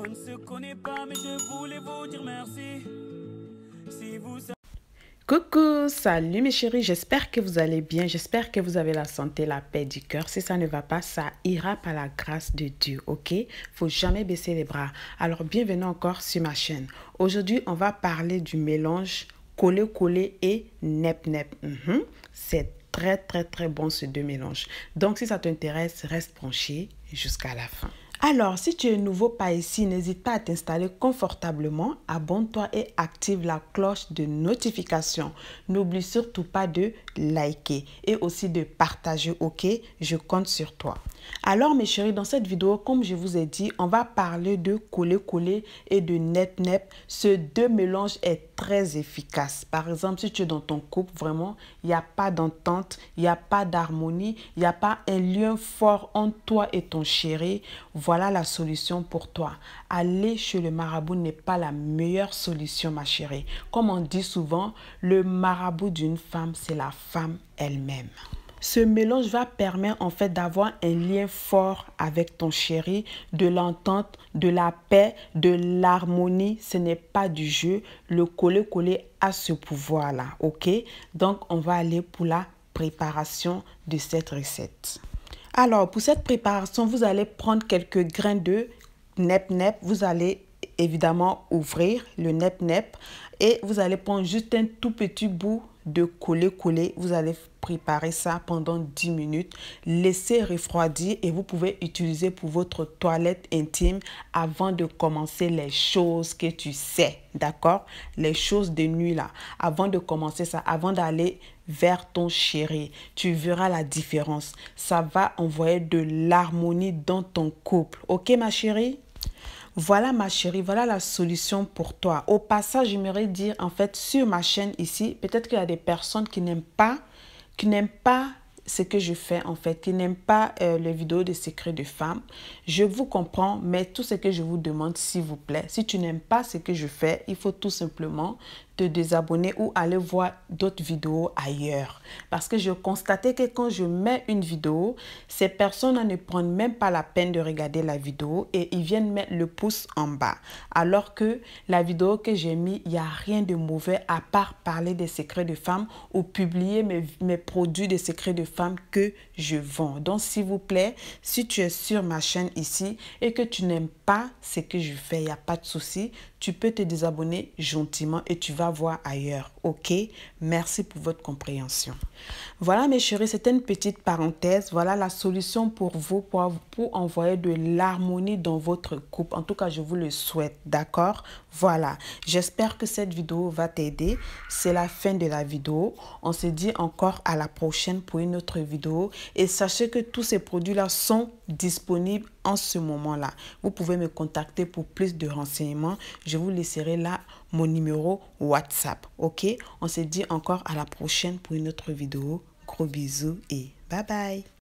On ne se connaît pas, mais je voulais vous dire merci. vous Coucou, salut mes chéris, j'espère que vous allez bien, j'espère que vous avez la santé, la paix du cœur. Si ça ne va pas, ça ira par la grâce de Dieu, ok Faut jamais baisser les bras. Alors bienvenue encore sur ma chaîne. Aujourd'hui, on va parler du mélange collé-collé et nep-nep. Mhm. C'est très très très bon ce deux mélanges. Donc si ça t'intéresse, reste branché jusqu'à la fin. Alors, si tu es nouveau par ici, n'hésite pas à t'installer confortablement, abonne-toi et active la cloche de notification. N'oublie surtout pas de liker et aussi de partager, ok Je compte sur toi. Alors mes chéris, dans cette vidéo, comme je vous ai dit, on va parler de coller-coller et de net-nep. Ce deux mélanges est très efficace. Par exemple, si tu es dans ton couple, vraiment, il n'y a pas d'entente, il n'y a pas d'harmonie, il n'y a pas un lien fort entre toi et ton chéri, voilà la solution pour toi. Aller chez le marabout n'est pas la meilleure solution, ma chérie. Comme on dit souvent, le marabout d'une femme, c'est la femme elle-même. Ce mélange va permettre en fait d'avoir un lien fort avec ton chéri, de l'entente, de la paix, de l'harmonie. Ce n'est pas du jeu. Le coller-coller a ce pouvoir-là, ok Donc, on va aller pour la préparation de cette recette. Alors, pour cette préparation, vous allez prendre quelques grains de nep-nep. Vous allez évidemment ouvrir le nep-nep et vous allez prendre juste un tout petit bout de couler, coller. Vous allez préparer ça pendant 10 minutes. Laissez refroidir et vous pouvez utiliser pour votre toilette intime avant de commencer les choses que tu sais. D'accord Les choses de nuit là. Avant de commencer ça, avant d'aller vers ton chéri, tu verras la différence. Ça va envoyer de l'harmonie dans ton couple. Ok ma chérie voilà ma chérie, voilà la solution pour toi. Au passage, j'aimerais dire en fait sur ma chaîne ici, peut-être qu'il y a des personnes qui n'aiment pas, qui n'aiment pas ce que je fais en fait, qui n'aiment pas euh, les vidéos de secrets de femmes. Je vous comprends, mais tout ce que je vous demande, s'il vous plaît, si tu n'aimes pas ce que je fais, il faut tout simplement désabonner ou aller voir d'autres vidéos ailleurs. Parce que je constatais que quand je mets une vidéo, ces personnes ne prennent même pas la peine de regarder la vidéo et ils viennent mettre le pouce en bas. Alors que la vidéo que j'ai mis il n'y a rien de mauvais à part parler des secrets de femmes ou publier mes, mes produits des secrets de femmes que je vends. Donc s'il vous plaît, si tu es sur ma chaîne ici et que tu n'aimes pas ce que je fais, il n'y a pas de souci. Tu peux te désabonner gentiment et tu vas voir ailleurs. OK Merci pour votre compréhension. Voilà mes chéris, c'était une petite parenthèse. Voilà la solution pour vous pour, pour envoyer de l'harmonie dans votre couple. En tout cas, je vous le souhaite. D'accord Voilà. J'espère que cette vidéo va t'aider. C'est la fin de la vidéo. On se dit encore à la prochaine pour une autre vidéo. Et sachez que tous ces produits-là sont disponibles en ce moment-là. Vous pouvez me contacter pour plus de renseignements, je vous laisserai là mon numéro WhatsApp. Ok On se dit encore à la prochaine pour une autre vidéo. Gros bisous et bye bye